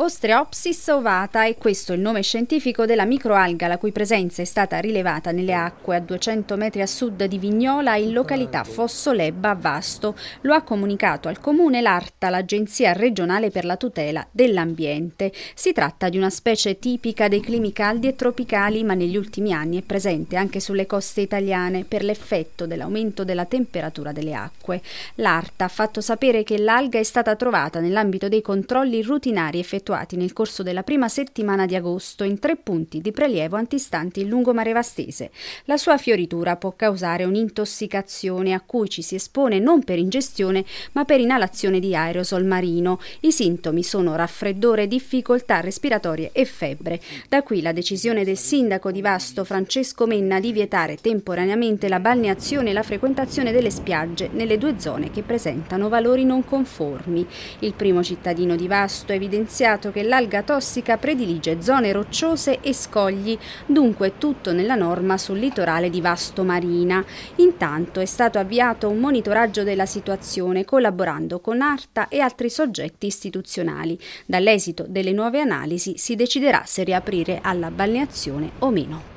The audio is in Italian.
Ostreopsis ovata è questo il nome scientifico della microalga la cui presenza è stata rilevata nelle acque a 200 metri a sud di Vignola in località Fossolebba a Vasto. Lo ha comunicato al comune l'ARTA, l'Agenzia regionale per la tutela dell'ambiente. Si tratta di una specie tipica dei climi caldi e tropicali, ma negli ultimi anni è presente anche sulle coste italiane per l'effetto dell'aumento della temperatura delle acque. L'ARTA ha fatto sapere che l'alga è stata trovata nell'ambito dei controlli rutinari effettuati effettuati nel corso della prima settimana di agosto in tre punti di prelievo antistanti il lungomare vastese. La sua fioritura può causare un'intossicazione a cui ci si espone non per ingestione ma per inalazione di aerosol marino. I sintomi sono raffreddore, difficoltà respiratorie e febbre. Da qui la decisione del sindaco di Vasto Francesco Menna di vietare temporaneamente la balneazione e la frequentazione delle spiagge nelle due zone che presentano valori non conformi. Il primo cittadino di Vasto ha evidenziato indicato che l'alga tossica predilige zone rocciose e scogli, dunque tutto nella norma sul litorale di Vasto Marina. Intanto è stato avviato un monitoraggio della situazione collaborando con ARTA e altri soggetti istituzionali. Dall'esito delle nuove analisi si deciderà se riaprire alla balneazione o meno.